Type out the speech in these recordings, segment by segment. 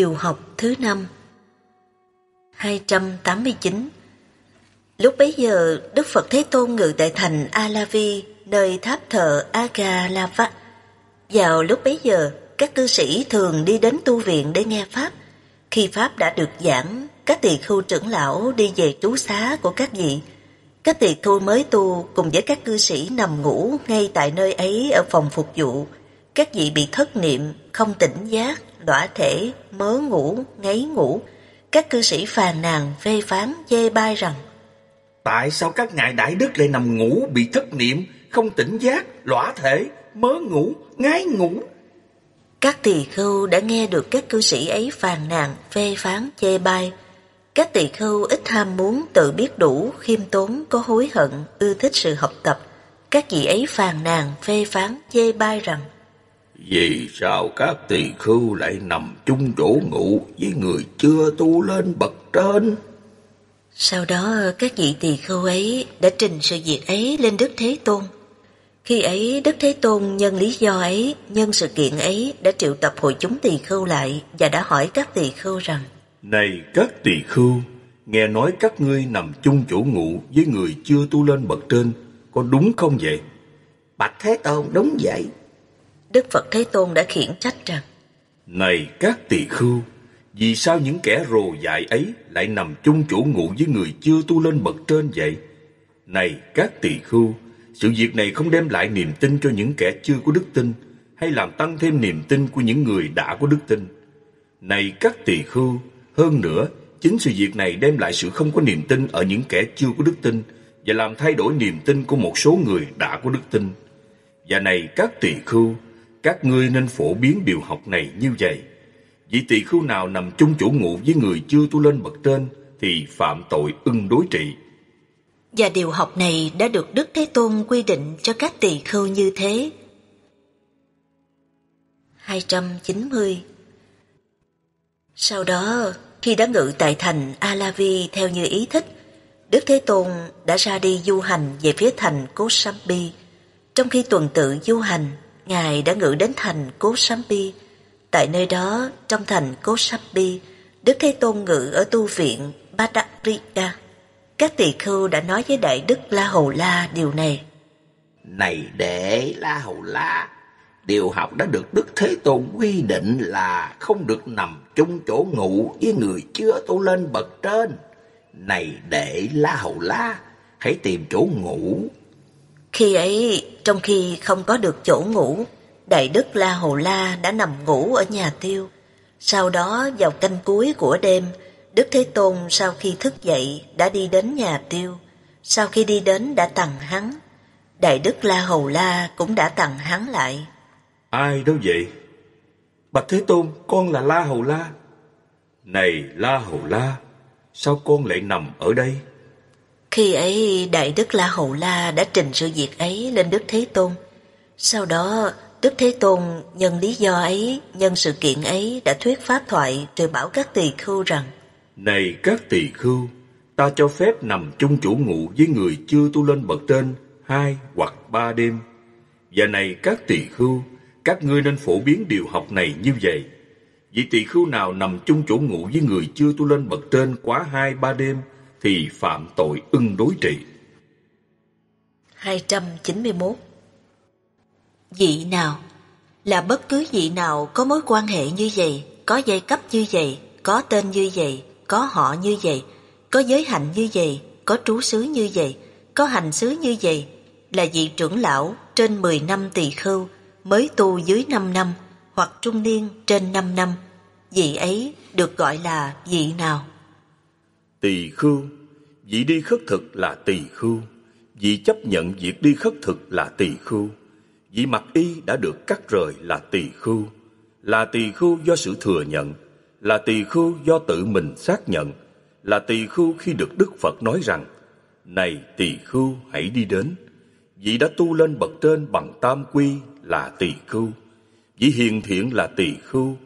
Điều học thứ năm 289 Lúc bấy giờ, Đức Phật Thế Tôn ngự tại thành Alavi, nơi tháp thờ Agalava. Vào lúc bấy giờ, các cư sĩ thường đi đến tu viện để nghe Pháp. Khi Pháp đã được giảng, các tỳ khưu trưởng lão đi về trú xá của các vị. Các tỳ khưu mới tu cùng với các cư sĩ nằm ngủ ngay tại nơi ấy ở phòng phục vụ. Các vị bị thất niệm, không tỉnh giác đọa thể, mớ ngủ, ngáy ngủ, các cư sĩ phàn nàn phê phán chê bai rằng Tại sao các ngài đại đức lại nằm ngủ bị thất niệm, không tỉnh giác, lõa thể, mớ ngủ, ngái ngủ? Các tỳ khưu đã nghe được các cư sĩ ấy phàn nàn, phê phán, chê bai. Các tỳ khưu ít ham muốn tự biết đủ, khiêm tốn, có hối hận, ưa thích sự học tập. Các vị ấy phàn nàn, phê phán, chê bai rằng vì sao các tỳ khưu lại nằm chung chỗ ngủ với người chưa tu lên bậc trên? Sau đó các vị tỳ khưu ấy đã trình sự việc ấy lên Đức Thế Tôn. Khi ấy Đức Thế Tôn nhân lý do ấy, nhân sự kiện ấy đã triệu tập hội chúng tỳ khưu lại và đã hỏi các tỳ khưu rằng Này các tỳ khưu, nghe nói các ngươi nằm chung chỗ ngủ với người chưa tu lên bậc trên, có đúng không vậy? Bạch Thế Tôn đúng vậy. Đức Phật Thế Tôn đã khiển trách rằng Này các tỳ khưu, vì sao những kẻ rồ dại ấy lại nằm chung chỗ ngủ với người chưa tu lên bậc trên vậy? Này các tỳ khưu, sự việc này không đem lại niềm tin cho những kẻ chưa có đức tin hay làm tăng thêm niềm tin của những người đã có đức tin. Này các tỳ khưu, hơn nữa, chính sự việc này đem lại sự không có niềm tin ở những kẻ chưa có đức tin và làm thay đổi niềm tin của một số người đã có đức tin. Và này các tỳ khưu, các ngươi nên phổ biến điều học này như vậy. Vị tỳ khưu nào nằm chung chỗ ngụ với người chưa tu lên bậc trên thì phạm tội ưng đối trị. Và điều học này đã được Đức Thế Tôn quy định cho các tỳ khưu như thế. 290 Sau đó, khi đã ngự tại thành Alavi theo như ý thích, Đức Thế Tôn đã ra đi du hành về phía thành Kosambi, trong khi tuần tự du hành Ngài đã ngự đến thành Cố Sampi. Tại nơi đó, trong thành Cố Sampi, Đức Thế Tôn ngự ở tu viện Badakrita. Các tỳ khưu đã nói với Đại Đức La Hầu La điều này. Này đệ La Hầu La, điều học đã được Đức Thế Tôn quy định là không được nằm chung chỗ ngủ với người chưa tu lên bậc trên. Này đệ La Hầu La, hãy tìm chỗ ngủ khi ấy, trong khi không có được chỗ ngủ, Đại Đức La Hầu La đã nằm ngủ ở nhà tiêu. Sau đó vào canh cuối của đêm, Đức Thế Tôn sau khi thức dậy đã đi đến nhà tiêu. Sau khi đi đến đã tặng hắn. Đại Đức La Hầu La cũng đã tặng hắn lại. Ai đâu vậy? Bạch Thế Tôn, con là La Hầu La. Này La Hầu La, sao con lại nằm ở đây? Khi ấy Đại Đức La Hậu La đã trình sự việc ấy lên Đức Thế Tôn. Sau đó Đức Thế Tôn nhân lý do ấy, nhân sự kiện ấy đã thuyết pháp thoại rồi bảo các tỳ khưu rằng Này các tỳ khưu, ta cho phép nằm chung chủ ngụ với người chưa tu lên bậc trên hai hoặc ba đêm. Và này các tỳ khưu, các ngươi nên phổ biến điều học này như vậy. Vì tỳ khưu nào nằm chung chỗ ngủ với người chưa tu lên bậc trên quá hai ba đêm thì phạm tội ưng đối trị. 291 Dị nào là bất cứ vị nào có mối quan hệ như vậy, có giai cấp như vậy, có tên như vậy, có họ như vậy, có giới hạnh như vậy, có trú xứ như vậy, có hành xứ như vậy, là vị trưởng lão trên 10 năm tỳ khưu, mới tu dưới 5 năm, hoặc trung niên trên 5 năm, vị ấy được gọi là vị nào? Tỳ khưu, vị đi khất thực là tỳ khưu, vị chấp nhận việc đi khất thực là tỳ khưu, vị mặc y đã được cắt rời là tỳ khưu, là tỳ khưu do sự thừa nhận, là tỳ khưu do tự mình xác nhận, là tỳ khưu khi được Đức Phật nói rằng, này tỳ khưu hãy đi đến, vị đã tu lên bậc trên bằng tam quy là tỳ khưu, vị hiền thiện là tỳ khưu,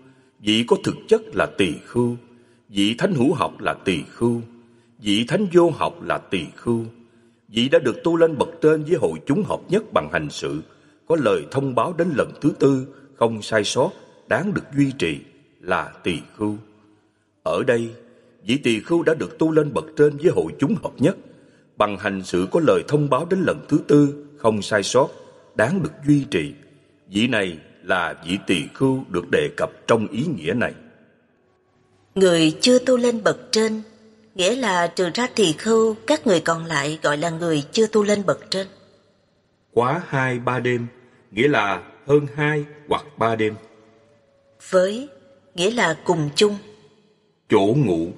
vị có thực chất là tỳ khưu Vị thánh hữu học là tỳ khưu, vị thánh vô học là tỳ khưu. Vị đã được tu lên bậc trên với hội chúng hợp nhất bằng hành sự, có lời thông báo đến lần thứ tư, không sai sót, đáng được duy trì là tỳ khưu. Ở đây, vị tỳ khưu đã được tu lên bậc trên với hội chúng hợp nhất, bằng hành sự có lời thông báo đến lần thứ tư, không sai sót, đáng được duy trì. Vị này là vị tỳ khưu được đề cập trong ý nghĩa này. Người chưa tu lên bậc trên, nghĩa là trừ ra thì khưu, các người còn lại gọi là người chưa tu lên bậc trên. Quá hai ba đêm, nghĩa là hơn hai hoặc ba đêm. Với, nghĩa là cùng chung. Chỗ ngủ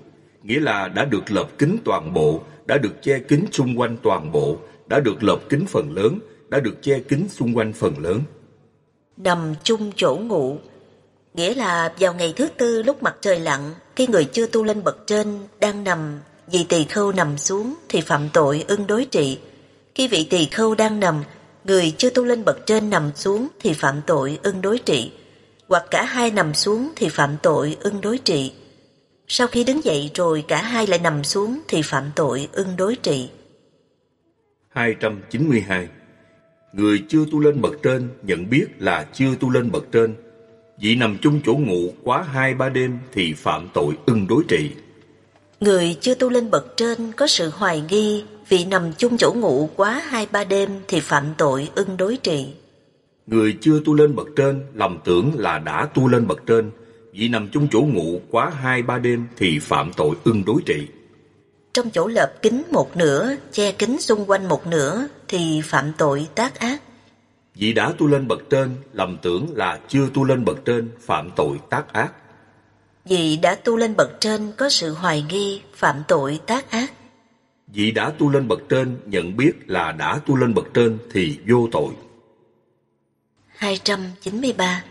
nghĩa là đã được lợp kính toàn bộ, đã được che kính xung quanh toàn bộ, đã được lợp kính phần lớn, đã được che kính xung quanh phần lớn. Nằm chung chỗ ngủ, nghĩa là vào ngày thứ tư lúc mặt trời lặn cái người chưa tu lên bậc trên đang nằm, vì tỳ khâu nằm xuống thì phạm tội ưng đối trị. Khi vị tỳ khâu đang nằm, người chưa tu lên bậc trên nằm xuống thì phạm tội ưng đối trị. Hoặc cả hai nằm xuống thì phạm tội ưng đối trị. Sau khi đứng dậy rồi cả hai lại nằm xuống thì phạm tội ưng đối trị. 292. Người chưa tu lên bậc trên nhận biết là chưa tu lên bậc trên Vị nằm chung chỗ ngủ quá hai ba đêm thì phạm tội ưng đối trị. Người chưa tu lên bậc trên có sự hoài nghi vị nằm chung chỗ ngủ quá hai ba đêm thì phạm tội ưng đối trị. Người chưa tu lên bậc trên lầm tưởng là đã tu lên bậc trên, vị nằm chung chỗ ngủ quá hai ba đêm thì phạm tội ưng đối trị. Trong chỗ lợp kính một nửa, che kính xung quanh một nửa thì phạm tội tác ác. Vì đã tu lên bậc trên, lầm tưởng là chưa tu lên bậc trên, phạm tội tác ác. Vì đã tu lên bậc trên có sự hoài nghi, phạm tội tác ác. Vì đã tu lên bậc trên, nhận biết là đã tu lên bậc trên thì vô tội. 293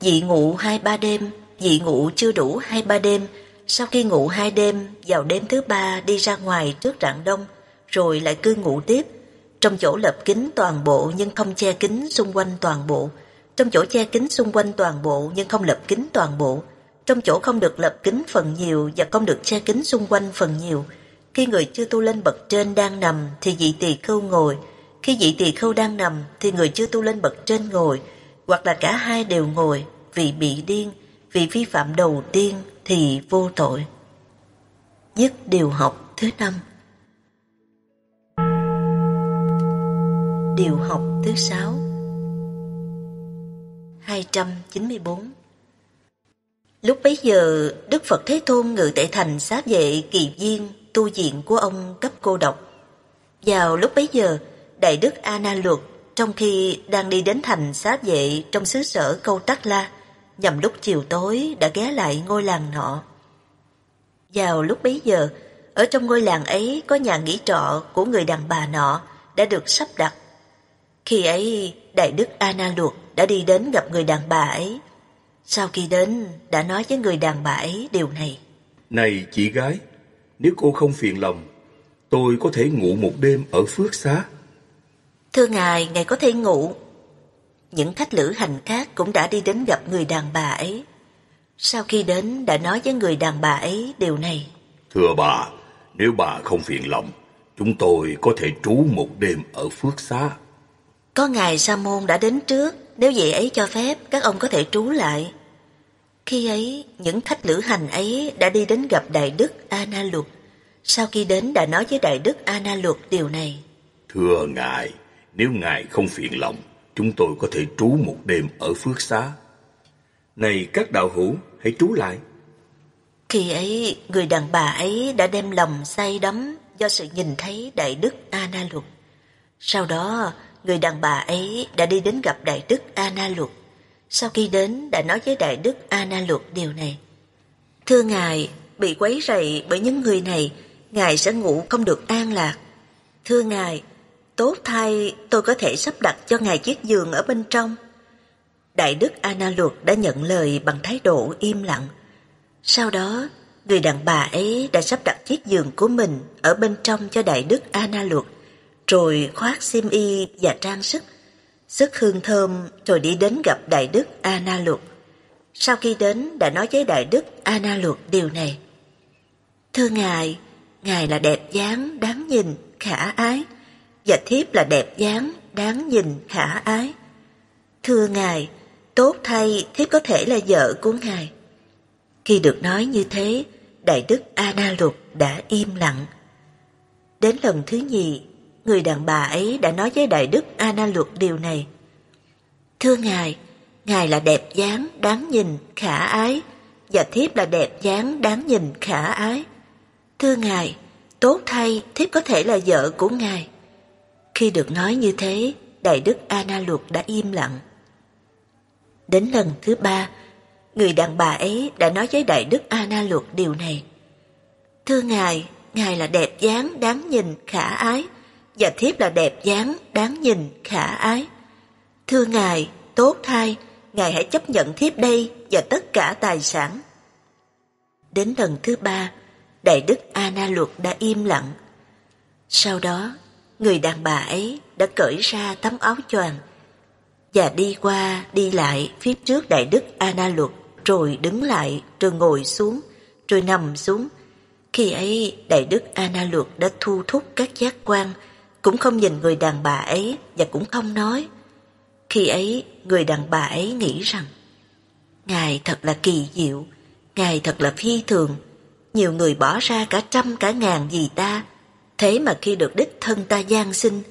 Dị ngủ hai ba đêm, dị ngủ chưa đủ hai ba đêm, sau khi ngủ hai đêm, vào đêm thứ ba đi ra ngoài trước rạng đông, rồi lại cứ ngủ tiếp, trong chỗ lập kính toàn bộ nhưng không che kính xung quanh toàn bộ. Trong chỗ che kính xung quanh toàn bộ nhưng không lập kính toàn bộ. Trong chỗ không được lập kính phần nhiều và không được che kính xung quanh phần nhiều. Khi người chưa tu lên bậc trên đang nằm thì vị tỳ khưu ngồi. Khi vị tỳ khưu đang nằm thì người chưa tu lên bậc trên ngồi. Hoặc là cả hai đều ngồi vì bị điên, vì vi phạm đầu tiên thì vô tội. Nhất điều học thứ năm Điều học thứ sáu 294 Lúc bấy giờ, Đức Phật Thế Tôn ngự tại thành sát vệ kỳ viên tu diện của ông cấp cô độc. Vào lúc bấy giờ, Đại Đức A Na Luật trong khi đang đi đến thành xá vệ trong xứ sở Câu Tắc La, nhằm lúc chiều tối đã ghé lại ngôi làng nọ. Vào lúc bấy giờ, ở trong ngôi làng ấy có nhà nghỉ trọ của người đàn bà nọ đã được sắp đặt khi ấy, Đại Đức a na Luộc đã đi đến gặp người đàn bà ấy. Sau khi đến, đã nói với người đàn bà ấy điều này. Này chị gái, nếu cô không phiền lòng, tôi có thể ngủ một đêm ở Phước Xá. Thưa ngài, ngài có thể ngủ. Những khách lữ hành khác cũng đã đi đến gặp người đàn bà ấy. Sau khi đến, đã nói với người đàn bà ấy điều này. Thưa bà, nếu bà không phiền lòng, chúng tôi có thể trú một đêm ở Phước Xá. Có ngài sa môn đã đến trước, nếu vậy ấy cho phép, các ông có thể trú lại. Khi ấy, những khách lữ hành ấy đã đi đến gặp Đại Đức Ana Luật. Sau khi đến đã nói với Đại Đức Ana Luật điều này. Thưa Ngài, nếu Ngài không phiền lòng, chúng tôi có thể trú một đêm ở Phước Xá. Này các đạo hữu, hãy trú lại. Khi ấy, người đàn bà ấy đã đem lòng say đắm do sự nhìn thấy Đại Đức Ana Luật. Sau đó, người đàn bà ấy đã đi đến gặp Đại Đức Ana Luật. Sau khi đến đã nói với Đại Đức Ana Luật điều này. Thưa Ngài, bị quấy rầy bởi những người này, Ngài sẽ ngủ không được an lạc. Thưa Ngài, tốt thay tôi có thể sắp đặt cho Ngài chiếc giường ở bên trong. Đại Đức Ana Luật đã nhận lời bằng thái độ im lặng. Sau đó, người đàn bà ấy đã sắp đặt chiếc giường của mình ở bên trong cho Đại Đức Ana Luật rồi khoác xiêm y và trang sức, sức hương thơm rồi đi đến gặp Đại Đức A Na Luật. Sau khi đến đã nói với Đại Đức A Na Luật điều này. Thưa Ngài, Ngài là đẹp dáng, đáng nhìn, khả ái, và thiếp là đẹp dáng, đáng nhìn, khả ái. Thưa Ngài, tốt thay thiếp có thể là vợ của Ngài. Khi được nói như thế, Đại Đức A Na Luật đã im lặng. Đến lần thứ nhì, Người đàn bà ấy đã nói với Đại Đức Anna Luật điều này. Thưa Ngài, Ngài là đẹp dáng, đáng nhìn, khả ái, và thiếp là đẹp dáng, đáng nhìn, khả ái. Thưa Ngài, tốt thay thiếp có thể là vợ của Ngài. Khi được nói như thế, Đại Đức Anna Luật đã im lặng. Đến lần thứ ba, người đàn bà ấy đã nói với Đại Đức Anna Luật điều này. Thưa Ngài, Ngài là đẹp dáng, đáng nhìn, khả ái và thiếp là đẹp dáng, đáng nhìn, khả ái. Thưa ngài, tốt thay, ngài hãy chấp nhận thiếp đây và tất cả tài sản. Đến lần thứ ba, đại đức Ana Luật đã im lặng. Sau đó, người đàn bà ấy đã cởi ra tấm áo choàng và đi qua đi lại phía trước đại đức Ana Luật rồi đứng lại rồi ngồi xuống rồi nằm xuống khi ấy đại đức Ana Luật đã thu thúc các giác quan cũng không nhìn người đàn bà ấy và cũng không nói. Khi ấy, người đàn bà ấy nghĩ rằng Ngài thật là kỳ diệu, Ngài thật là phi thường. Nhiều người bỏ ra cả trăm cả ngàn vì ta, thế mà khi được đích thân ta gian sinh,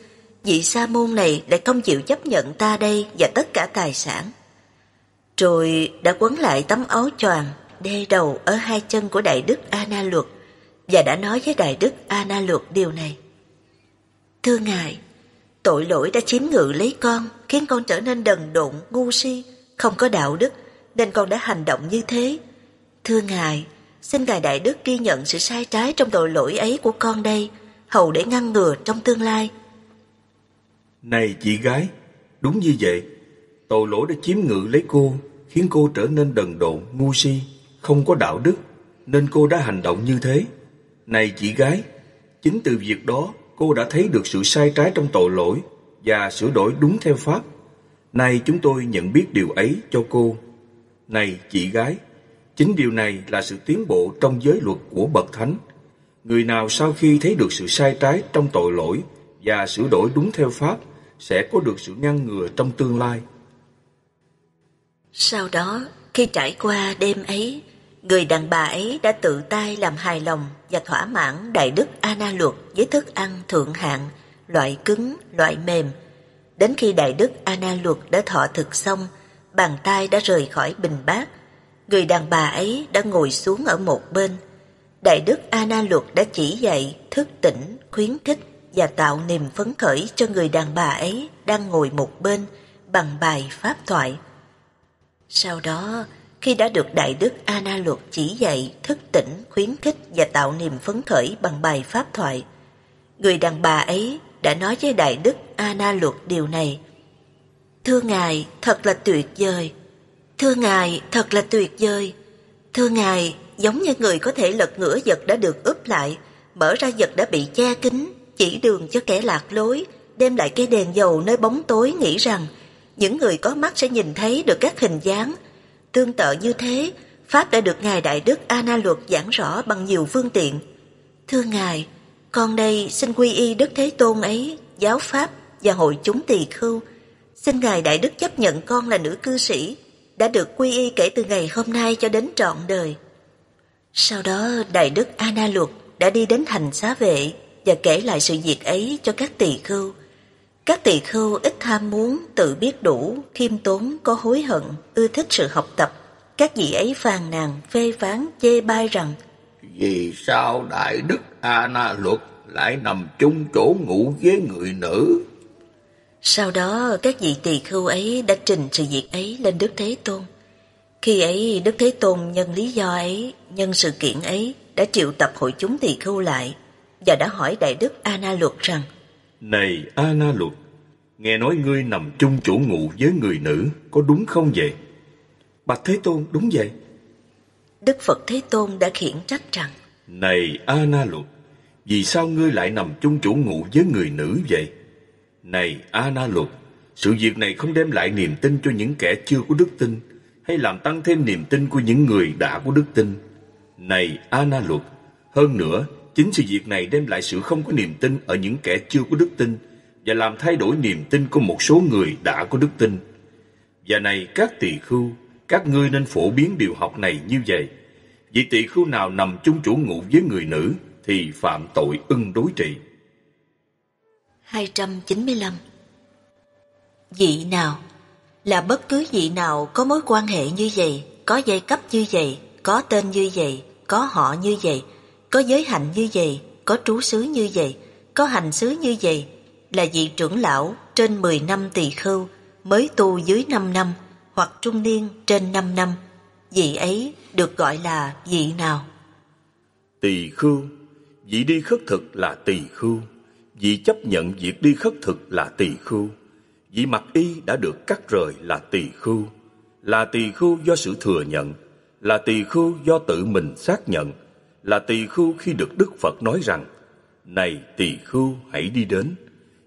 vị sa môn này lại không chịu chấp nhận ta đây và tất cả tài sản. Rồi đã quấn lại tấm áo choàng đê đầu ở hai chân của Đại Đức Ana Luật và đã nói với Đại Đức Ana Luật điều này. Thưa ngài, tội lỗi đã chiếm ngự lấy con, khiến con trở nên đần độn, ngu si, không có đạo đức, nên con đã hành động như thế. Thưa ngài, xin ngài đại đức ghi nhận sự sai trái trong tội lỗi ấy của con đây, hầu để ngăn ngừa trong tương lai. Này chị gái, đúng như vậy, tội lỗi đã chiếm ngự lấy cô, khiến cô trở nên đần độn, ngu si, không có đạo đức, nên cô đã hành động như thế. Này chị gái, chính từ việc đó cô đã thấy được sự sai trái trong tội lỗi và sửa đổi đúng theo Pháp. Nay chúng tôi nhận biết điều ấy cho cô. Này chị gái, chính điều này là sự tiến bộ trong giới luật của Bậc Thánh. Người nào sau khi thấy được sự sai trái trong tội lỗi và sửa đổi đúng theo Pháp sẽ có được sự ngăn ngừa trong tương lai. Sau đó, khi trải qua đêm ấy, người đàn bà ấy đã tự tay làm hài lòng và thỏa mãn đại đức Ana luật với thức ăn thượng hạng, loại cứng, loại mềm. Đến khi đại đức Ana luật đã thọ thực xong, bàn tay đã rời khỏi bình bát. Người đàn bà ấy đã ngồi xuống ở một bên. Đại đức Ana luật đã chỉ dạy, thức tỉnh, khuyến khích và tạo niềm phấn khởi cho người đàn bà ấy đang ngồi một bên bằng bài pháp thoại. Sau đó, khi đã được Đại Đức Ana Luật chỉ dạy, thức tỉnh, khuyến khích và tạo niềm phấn khởi bằng bài pháp thoại, người đàn bà ấy đã nói với Đại Đức Ana Luật điều này. Thưa Ngài, thật là tuyệt vời. Thưa Ngài, thật là tuyệt vời. Thưa Ngài, giống như người có thể lật ngửa vật đã được ướp lại, mở ra vật đã bị che kín, chỉ đường cho kẻ lạc lối, đem lại cây đèn dầu nơi bóng tối nghĩ rằng những người có mắt sẽ nhìn thấy được các hình dáng, Tương tự như thế, Pháp đã được Ngài Đại Đức Ana Luật giảng rõ bằng nhiều phương tiện. Thưa Ngài, con đây xin quy y Đức Thế Tôn ấy, giáo Pháp và hội chúng tỳ khưu. Xin Ngài Đại Đức chấp nhận con là nữ cư sĩ, đã được quy y kể từ ngày hôm nay cho đến trọn đời. Sau đó, Đại Đức Ana Luật đã đi đến thành xá vệ và kể lại sự việc ấy cho các tỳ khưu. Các tỳ khưu ít tham muốn, tự biết đủ, khiêm tốn, có hối hận, ưa thích sự học tập. Các vị ấy phàn nàn, phê phán, chê bai rằng Vì sao Đại Đức A Na Luật lại nằm chung chỗ ngủ với người nữ? Sau đó các vị tỳ khưu ấy đã trình sự việc ấy lên Đức Thế Tôn. Khi ấy Đức Thế Tôn nhân lý do ấy, nhân sự kiện ấy đã triệu tập hội chúng tỳ khưu lại và đã hỏi Đại Đức A Na Luật rằng này A Na Luật, nghe nói ngươi nằm chung chỗ ngủ với người nữ, có đúng không vậy? Bạch Thế Tôn, đúng vậy. Đức Phật Thế Tôn đã khiển trách rằng: "Này A Na Luật, vì sao ngươi lại nằm chung chỗ ngủ với người nữ vậy? Này A Na Luật, sự việc này không đem lại niềm tin cho những kẻ chưa có đức tin." hay làm tăng thêm niềm tin của những người đã có đức tin. Này A Na Luật, hơn nữa, Chính sự việc này đem lại sự không có niềm tin ở những kẻ chưa có đức tin và làm thay đổi niềm tin của một số người đã có đức tin. Và này các tỳ khưu, các ngươi nên phổ biến điều học này như vậy. Vì tỳ khưu nào nằm chung chủ ngụ với người nữ thì phạm tội ưng đối trị. 295 Vị nào là bất cứ vị nào có mối quan hệ như vậy, có giai cấp như vậy, có tên như vậy, có họ như vậy, có giới hạnh như vậy, có trú xứ như vậy, có hành xứ như vậy, là vị trưởng lão trên 10 năm tỳ khưu, mới tu dưới 5 năm, hoặc trung niên trên 5 năm, vị ấy được gọi là vị nào? Tỳ khưu, vị đi khất thực là tỳ khưu, vị chấp nhận việc đi khất thực là tỳ khưu, vị mặc y đã được cắt rời là tỳ khưu, là tỳ khưu do sự thừa nhận, là tỳ khưu do tự mình xác nhận, là tỳ khưu khi được Đức Phật nói rằng Này tỳ khưu hãy đi đến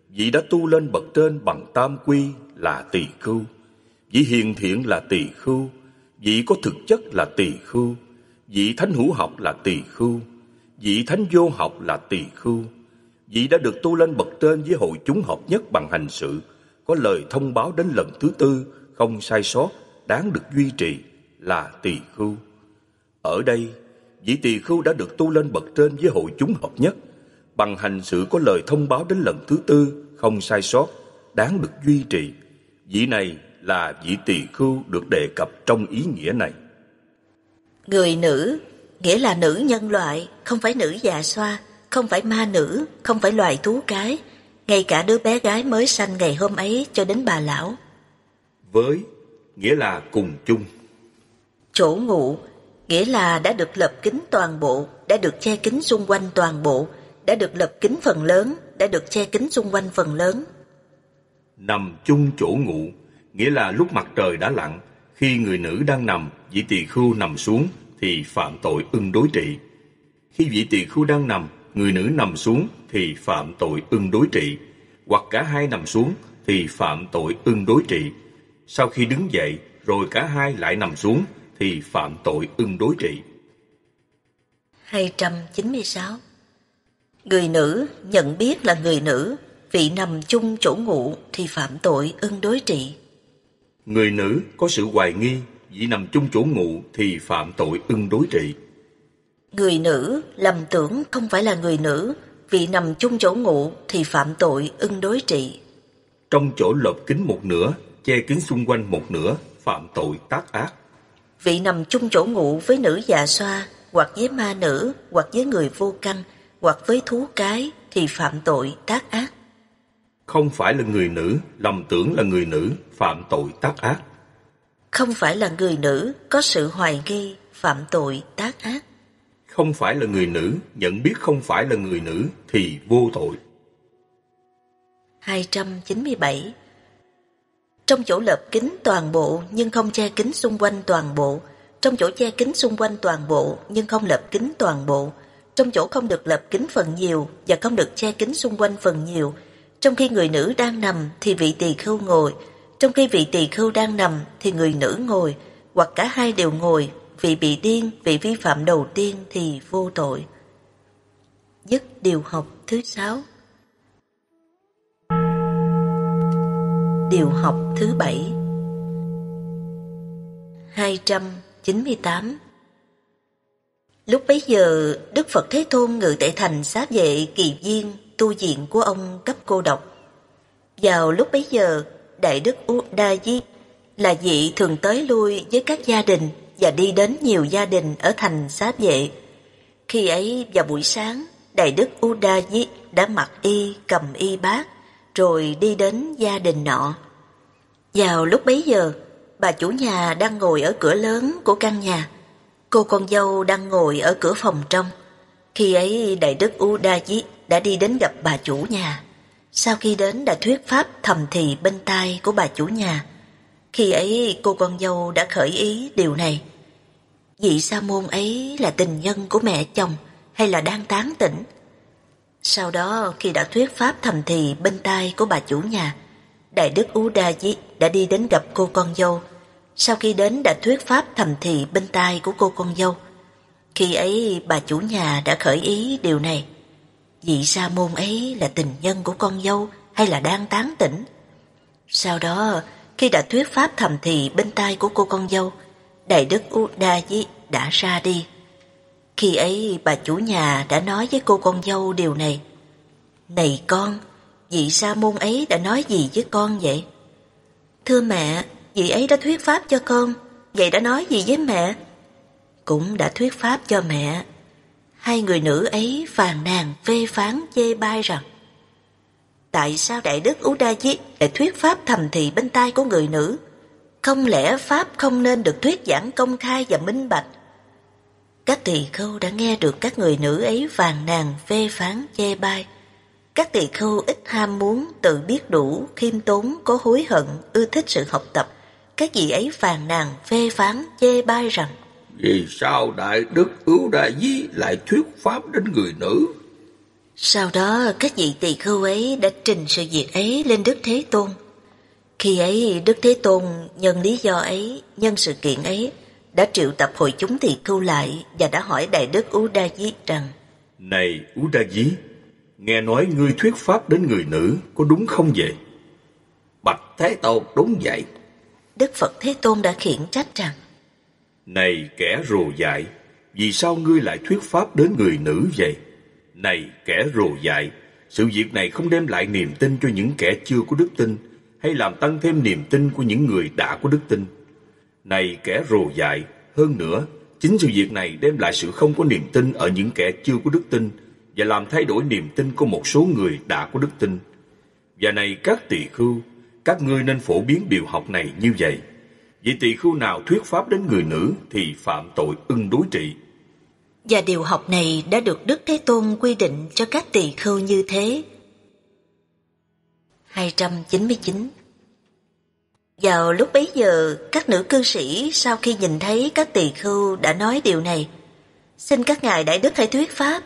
Vị đã tu lên bậc trên bằng tam quy là tỳ khưu Vị hiền thiện là tỳ khưu Vị có thực chất là tỳ khưu Vị thánh hữu học là tỳ khưu Vị thánh vô học là tỳ khưu Vị đã được tu lên bậc trên với hội chúng học nhất bằng hành sự Có lời thông báo đến lần thứ tư Không sai sót, đáng được duy trì là tỳ khưu Ở đây vị tỳ khưu đã được tu lên bậc trên với hội chúng hợp nhất, bằng hành sự có lời thông báo đến lần thứ tư, không sai sót, đáng được duy trì. Vị này là vị tỳ khưu được đề cập trong ý nghĩa này. Người nữ, nghĩa là nữ nhân loại, không phải nữ già xoa, không phải ma nữ, không phải loài thú cái, ngay cả đứa bé gái mới sanh ngày hôm ấy cho đến bà lão. Với, nghĩa là cùng chung. Chỗ ngụ nghĩa là đã được lập kính toàn bộ, đã được che kính xung quanh toàn bộ, đã được lập kính phần lớn, đã được che kính xung quanh phần lớn. Nằm chung chỗ ngủ, nghĩa là lúc mặt trời đã lặn, khi người nữ đang nằm, vị tỳ khưu nằm xuống thì phạm tội ưng đối trị. Khi vị tỳ khưu đang nằm, người nữ nằm xuống thì phạm tội ưng đối trị, hoặc cả hai nằm xuống thì phạm tội ưng đối trị. Sau khi đứng dậy, rồi cả hai lại nằm xuống thì phạm tội ưng đối trị. 296 Người nữ nhận biết là người nữ, vị nằm chung chỗ ngủ thì phạm tội ưng đối trị. Người nữ có sự hoài nghi, vị nằm chung chỗ ngủ thì phạm tội ưng đối trị. Người nữ lầm tưởng không phải là người nữ, vị nằm chung chỗ ngủ thì phạm tội ưng đối trị. Trong chỗ lợp kính một nửa, che kính xung quanh một nửa, phạm tội tác ác vị nằm chung chỗ ngủ với nữ già dạ xoa, hoặc với ma nữ, hoặc với người vô căn, hoặc với thú cái thì phạm tội tác ác. Không phải là người nữ, lầm tưởng là người nữ, phạm tội tác ác. Không phải là người nữ, có sự hoài nghi, phạm tội tác ác. Không phải là người nữ, nhận biết không phải là người nữ thì vô tội. 297 trong chỗ lợp kính toàn bộ nhưng không che kính xung quanh toàn bộ. Trong chỗ che kính xung quanh toàn bộ nhưng không lợp kính toàn bộ. Trong chỗ không được lợp kính phần nhiều và không được che kính xung quanh phần nhiều. Trong khi người nữ đang nằm thì vị tỳ khưu ngồi. Trong khi vị tỳ khưu đang nằm thì người nữ ngồi. Hoặc cả hai đều ngồi. Vị bị điên, vị vi phạm đầu tiên thì vô tội. Dứt điều học thứ sáu Điều học thứ bảy 298 Lúc bấy giờ, Đức Phật Thế Tôn ngự tại thành sát vệ kỳ viên, tu diện của ông cấp cô độc. Vào lúc bấy giờ, Đại Đức U Đa Di là vị thường tới lui với các gia đình và đi đến nhiều gia đình ở thành sát vệ. Khi ấy vào buổi sáng, Đại Đức U Đa Di đã mặc y cầm y bát, rồi đi đến gia đình nọ. Vào lúc bấy giờ, bà chủ nhà đang ngồi ở cửa lớn của căn nhà. Cô con dâu đang ngồi ở cửa phòng trong. Khi ấy Đại đức U Đa Di đã đi đến gặp bà chủ nhà. Sau khi đến đã thuyết pháp thầm thì bên tai của bà chủ nhà. Khi ấy cô con dâu đã khởi ý điều này. Vị sa môn ấy là tình nhân của mẹ chồng hay là đang tán tỉnh sau đó khi đã thuyết pháp thầm thì bên tai của bà chủ nhà, Đại Đức Ú Đa Di đã đi đến gặp cô con dâu. Sau khi đến đã thuyết pháp thầm thì bên tai của cô con dâu. Khi ấy bà chủ nhà đã khởi ý điều này. Vị sa môn ấy là tình nhân của con dâu hay là đang tán tỉnh? Sau đó khi đã thuyết pháp thầm thì bên tai của cô con dâu, Đại Đức Ú Đa Di đã ra đi. Khi ấy bà chủ nhà đã nói với cô con dâu điều này. Này con, vị sa môn ấy đã nói gì với con vậy? Thưa mẹ, vị ấy đã thuyết pháp cho con, vậy đã nói gì với mẹ? Cũng đã thuyết pháp cho mẹ. Hai người nữ ấy phàn nàn phê phán chê bai rằng Tại sao Đại Đức Ú Đa Chiết lại thuyết pháp thầm thị bên tai của người nữ? Không lẽ pháp không nên được thuyết giảng công khai và minh bạch các tỳ khâu đã nghe được các người nữ ấy vàng nàng phê phán chê bai. Các tỳ khâu ít ham muốn, tự biết đủ, khiêm tốn, có hối hận, ưa thích sự học tập. Các vị ấy vàng nàng phê phán, chê bai rằng Vì sao Đại Đức Ưu Đại Di lại thuyết pháp đến người nữ? Sau đó các vị tỳ khưu ấy đã trình sự việc ấy lên Đức Thế Tôn. Khi ấy Đức Thế Tôn nhân lý do ấy, nhân sự kiện ấy đã triệu tập hội chúng thì thu lại và đã hỏi đại đức Ú Đa Di rằng Này Ú Đa Di, nghe nói ngươi thuyết pháp đến người nữ có đúng không vậy? Bạch Thế Tôn đúng vậy. Đức Phật Thế Tôn đã khiển trách rằng Này kẻ rồ dại, vì sao ngươi lại thuyết pháp đến người nữ vậy? Này kẻ rồ dại, sự việc này không đem lại niềm tin cho những kẻ chưa có đức tin hay làm tăng thêm niềm tin của những người đã có đức tin này kẻ rồ dại, hơn nữa, chính sự việc này đem lại sự không có niềm tin ở những kẻ chưa có đức tin và làm thay đổi niềm tin của một số người đã có đức tin. Và này các tỳ khưu, các ngươi nên phổ biến điều học này như vậy. Vì tỳ khưu nào thuyết pháp đến người nữ thì phạm tội ưng đối trị. Và điều học này đã được Đức Thế Tôn quy định cho các tỳ khưu như thế. 299 vào lúc bấy giờ, các nữ cư sĩ sau khi nhìn thấy các tỳ khưu đã nói điều này. Xin các ngài đại đức hãy thuyết pháp.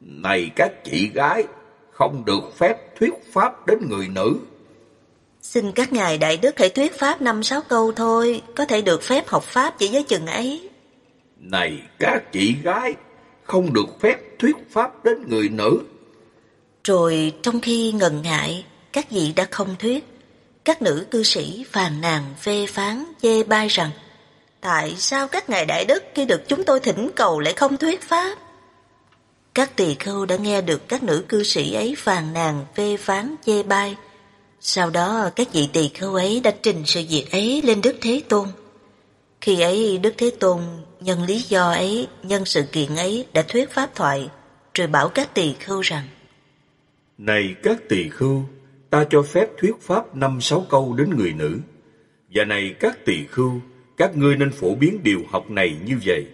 Này các chị gái, không được phép thuyết pháp đến người nữ. Xin các ngài đại đức hãy thuyết pháp năm sáu câu thôi, có thể được phép học pháp chỉ với chừng ấy. Này các chị gái, không được phép thuyết pháp đến người nữ. Rồi trong khi ngần ngại, các vị đã không thuyết. Các nữ cư sĩ phàn nàn phê phán chê bai rằng Tại sao các ngài đại đức khi được chúng tôi thỉnh cầu lại không thuyết pháp? Các tỳ khưu đã nghe được các nữ cư sĩ ấy phàn nàn phê phán chê bai. Sau đó các vị tỳ khưu ấy đã trình sự việc ấy lên Đức Thế Tôn. Khi ấy Đức Thế Tôn nhân lý do ấy, nhân sự kiện ấy đã thuyết pháp thoại, rồi bảo các tỳ khưu rằng Này các tỳ khưu, ta cho phép thuyết pháp năm sáu câu đến người nữ. Và này các tỳ khưu, các ngươi nên phổ biến điều học này như vậy.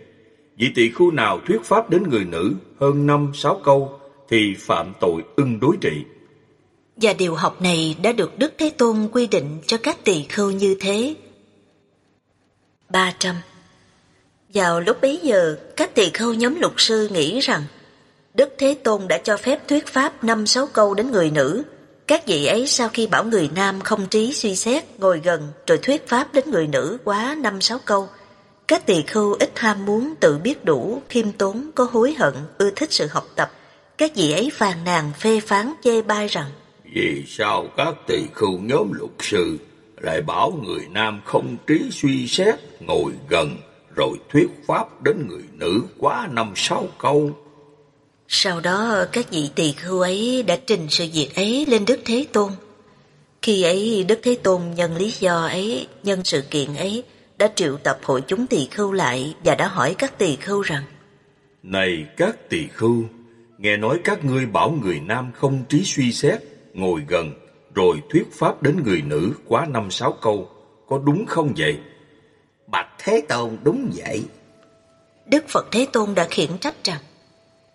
Vì tỳ khưu nào thuyết pháp đến người nữ hơn năm sáu câu thì phạm tội ưng đối trị. Và điều học này đã được Đức Thế Tôn quy định cho các tỳ khưu như thế. 300 Vào lúc bấy giờ, các tỳ khưu nhóm lục sư nghĩ rằng Đức Thế Tôn đã cho phép thuyết pháp năm sáu câu đến người nữ các vị ấy sau khi bảo người nam không trí suy xét, ngồi gần rồi thuyết pháp đến người nữ quá năm sáu câu. Các tỳ khưu ít ham muốn tự biết đủ, khiêm tốn, có hối hận, ưa thích sự học tập. Các vị ấy phàn nàn phê phán chê bai rằng Vì sao các tỳ khưu nhóm luật sư lại bảo người nam không trí suy xét, ngồi gần, rồi thuyết pháp đến người nữ quá năm sáu câu? Sau đó các vị tỳ khưu ấy đã trình sự việc ấy lên Đức Thế Tôn. Khi ấy Đức Thế Tôn nhân lý do ấy, nhân sự kiện ấy đã triệu tập hội chúng tỳ khưu lại và đã hỏi các tỳ khưu rằng: "Này các tỳ khưu, nghe nói các ngươi bảo người nam không trí suy xét, ngồi gần rồi thuyết pháp đến người nữ quá năm sáu câu, có đúng không vậy?" Bạch Thế Tôn đúng vậy. Đức Phật Thế Tôn đã khiển trách rằng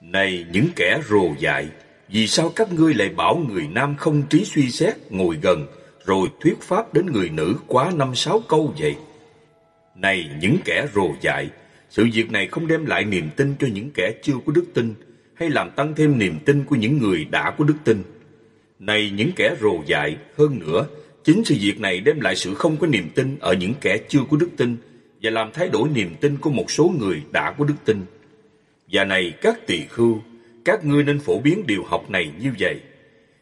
này những kẻ rồ dại, vì sao các ngươi lại bảo người nam không trí suy xét ngồi gần, rồi thuyết pháp đến người nữ quá năm sáu câu vậy? Này những kẻ rồ dại, sự việc này không đem lại niềm tin cho những kẻ chưa có đức tin, hay làm tăng thêm niềm tin của những người đã có đức tin. Này những kẻ rồ dại, hơn nữa, chính sự việc này đem lại sự không có niềm tin ở những kẻ chưa có đức tin và làm thay đổi niềm tin của một số người đã có đức tin. Và này các tỳ khưu, các ngươi nên phổ biến điều học này như vậy.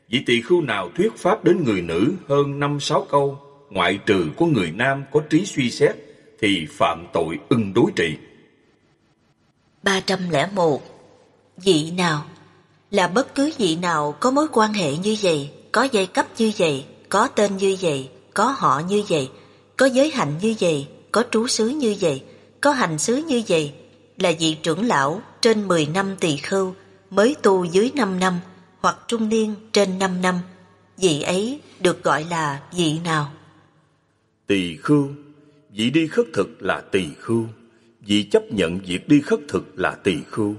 Vị tỳ khưu nào thuyết pháp đến người nữ hơn năm sáu câu, ngoại trừ có người nam có trí suy xét, thì phạm tội ưng đối trị. 301. Vị nào là bất cứ vị nào có mối quan hệ như vậy, có giai cấp như vậy, có tên như vậy, có họ như vậy, có giới hạnh như vậy, có trú xứ như vậy, có hành xứ như vậy, là vị trưởng lão trên 10 năm tỳ khưu mới tu dưới 5 năm hoặc trung niên trên 5 năm. Vị ấy được gọi là vị nào? Tỳ khưu, vị đi khất thực là tỳ khưu, vị chấp nhận việc đi khất thực là tỳ khưu,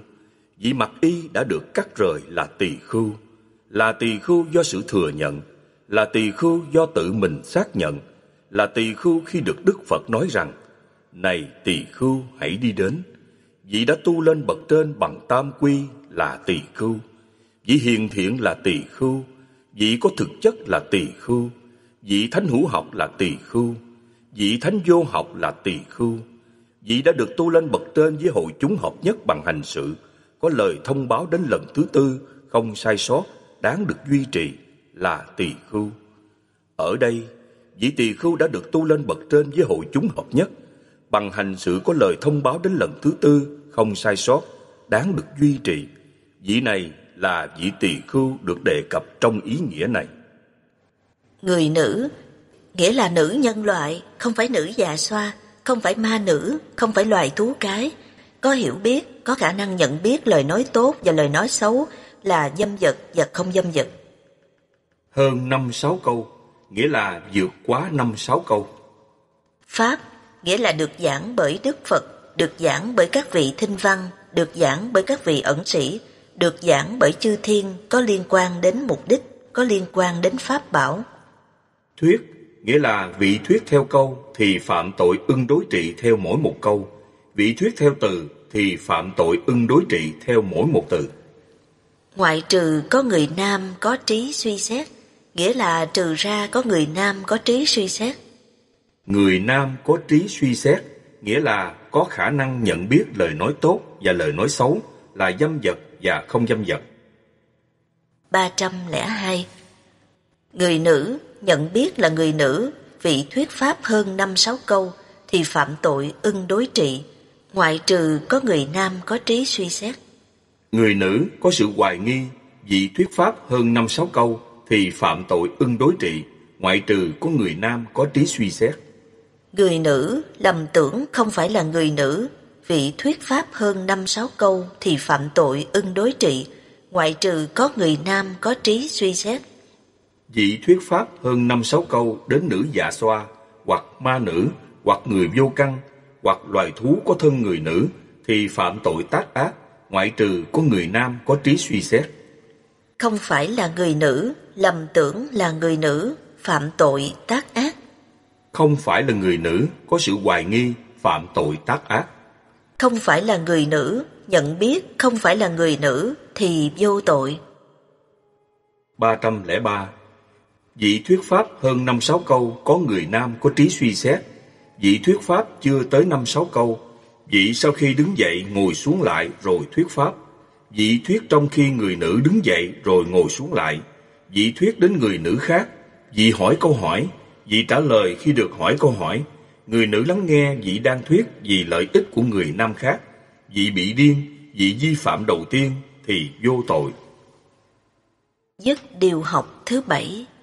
vị mặc y đã được cắt rời là tỳ khưu, là tỳ khưu do sự thừa nhận, là tỳ khưu do tự mình xác nhận, là tỳ khưu khi được Đức Phật nói rằng: "Này tỳ khưu, hãy đi đến" vị đã tu lên bậc trên bằng tam quy là tỳ khưu vị hiền thiện là tỳ khưu vị có thực chất là tỳ khưu vị thánh hữu học là tỳ khưu vị thánh vô học là tỳ khưu vị đã được tu lên bậc trên với hội chúng hợp nhất bằng hành sự có lời thông báo đến lần thứ tư không sai sót đáng được duy trì là tỳ khưu ở đây vị tỳ khưu đã được tu lên bậc trên với hội chúng hợp nhất bằng hành sự có lời thông báo đến lần thứ tư, không sai sót, đáng được duy trì. Vị này là vị tỳ khưu được đề cập trong ý nghĩa này. Người nữ, nghĩa là nữ nhân loại, không phải nữ già dạ xoa, không phải ma nữ, không phải loài thú cái. Có hiểu biết, có khả năng nhận biết lời nói tốt và lời nói xấu là dâm vật, và không dâm vật. Hơn năm sáu câu, nghĩa là vượt quá năm sáu câu. Pháp nghĩa là được giảng bởi Đức Phật, được giảng bởi các vị thinh văn, được giảng bởi các vị ẩn sĩ, được giảng bởi chư thiên có liên quan đến mục đích, có liên quan đến pháp bảo. Thuyết nghĩa là vị thuyết theo câu thì phạm tội ưng đối trị theo mỗi một câu, vị thuyết theo từ thì phạm tội ưng đối trị theo mỗi một từ. Ngoại trừ có người nam có trí suy xét, nghĩa là trừ ra có người nam có trí suy xét Người nam có trí suy xét, nghĩa là có khả năng nhận biết lời nói tốt và lời nói xấu là dâm vật và không dâm vật. 302 Người nữ nhận biết là người nữ vị thuyết pháp hơn 5-6 câu thì phạm tội ưng đối trị, ngoại trừ có người nam có trí suy xét. Người nữ có sự hoài nghi, vị thuyết pháp hơn 5-6 câu thì phạm tội ưng đối trị, ngoại trừ có người nam có trí suy xét. Người nữ lầm tưởng không phải là người nữ, vị thuyết pháp hơn năm sáu câu thì phạm tội ưng đối trị, ngoại trừ có người nam có trí suy xét. Vị thuyết pháp hơn năm sáu câu đến nữ dạ xoa, hoặc ma nữ, hoặc người vô căn, hoặc loài thú có thân người nữ thì phạm tội tác ác, ngoại trừ có người nam có trí suy xét. Không phải là người nữ, lầm tưởng là người nữ, phạm tội tác ác không phải là người nữ có sự hoài nghi phạm tội tác ác. Không phải là người nữ, nhận biết không phải là người nữ thì vô tội. 303. Vị thuyết pháp hơn 5-6 câu có người nam có trí suy xét. Vị thuyết pháp chưa tới 5-6 câu. Vị sau khi đứng dậy ngồi xuống lại rồi thuyết pháp. Vị thuyết trong khi người nữ đứng dậy rồi ngồi xuống lại. Vị thuyết đến người nữ khác. Vị hỏi câu hỏi Vị trả lời khi được hỏi câu hỏi, người nữ lắng nghe vị đang thuyết vì lợi ích của người nam khác. Vị bị điên, vị vi phạm đầu tiên thì vô tội. Dứt điều học thứ bảy